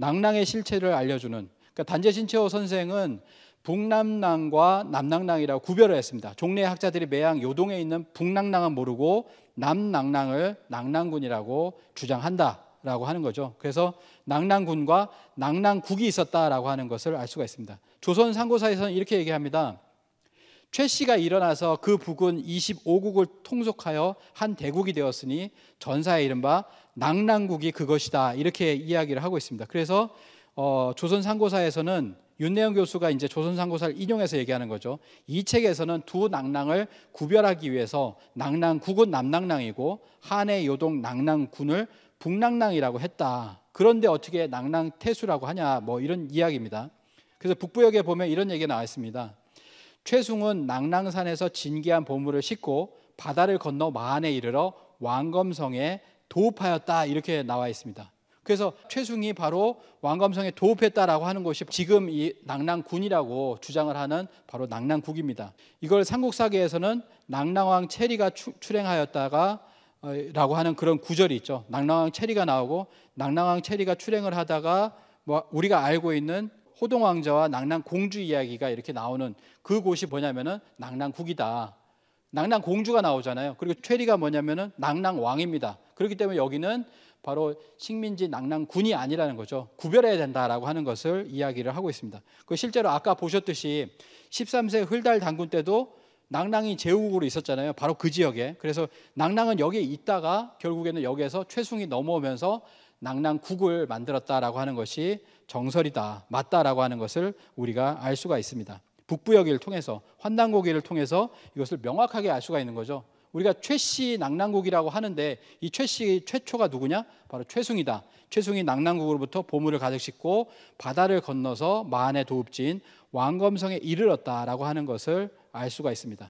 낭랑의 실체를 알려주는 그러니까 단재 신채호 선생은 북남낭과 남낭낭이라고 구별을 했습니다. 종래 학자들이 매양 요동에 있는 북낭낭은 모르고 남낭낭을 낭낭군이라고 주장한다라고 하는 거죠. 그래서 낭낭군과 낭낭국이 있었다라고 하는 것을 알 수가 있습니다. 조선 상고사에서는 이렇게 얘기합니다. 최 씨가 일어나서 그 북은 25국을 통속하여 한 대국이 되었으니 전사의 이른바 낙랑국이 그것이다 이렇게 이야기를 하고 있습니다. 그래서 어, 조선 상고사에서는 윤내영 교수가 이제 조선 상고사를 인용해서 얘기하는 거죠. 이 책에서는 두 낙랑을 구별하기 위해서 낙랑국은 남낙랑이고 한해 요동 낙랑군을 북낙랑이라고 했다. 그런데 어떻게 낙랑태수라고 하냐 뭐 이런 이야기입니다. 그래서 북부역에 보면 이런 얘기가 나와 있습니다. 최숭은 낙랑산에서 진귀한 보물을 싣고 바다를 건너 만에 이르러 왕검성에 도읍하였다 이렇게 나와 있습니다. 그래서 최숭이 바로 왕검성에 도읍했다라고 하는 것이 지금 이 낙랑군이라고 주장을 하는 바로 낙랑국입니다. 이걸 삼국사기에서는 낙랑왕 체리가 추, 출행하였다가 어, 라고 하는 그런 구절이 있죠. 낙랑왕 체리가 나오고 낙랑왕 체리가 출행을 하다가 뭐 우리가 알고 있는 호동 왕자와 낭랑 공주 이야기가 이렇게 나오는 그 곳이 뭐냐면은 낭랑국이다. 낭랑 공주가 나오잖아요. 그리고 최리가 뭐냐면은 낭랑 왕입니다. 그렇기 때문에 여기는 바로 식민지 낭랑군이 아니라는 거죠. 구별해야 된다라고 하는 것을 이야기를 하고 있습니다. 그 실제로 아까 보셨듯이 13세 흘달 당군 때도 낭랑이 제후국으로 있었잖아요. 바로 그 지역에. 그래서 낭랑은 여기에 있다가 결국에는 여기에서 최승이 넘어오면서 낭랑국을 만들었다라고 하는 것이 정설이다, 맞다라고 하는 것을 우리가 알 수가 있습니다. 북부여기를 통해서 환단고기를 통해서 이것을 명확하게 알 수가 있는 거죠. 우리가 최씨 낭랑국이라고 하는데 이 최씨 최초가 누구냐? 바로 최숭이다. 최숭이 낭랑국으로부터 보물을 가득 싣고 바다를 건너서 만해 도읍지인 왕검성에 이르렀다라고 하는 것을 알 수가 있습니다.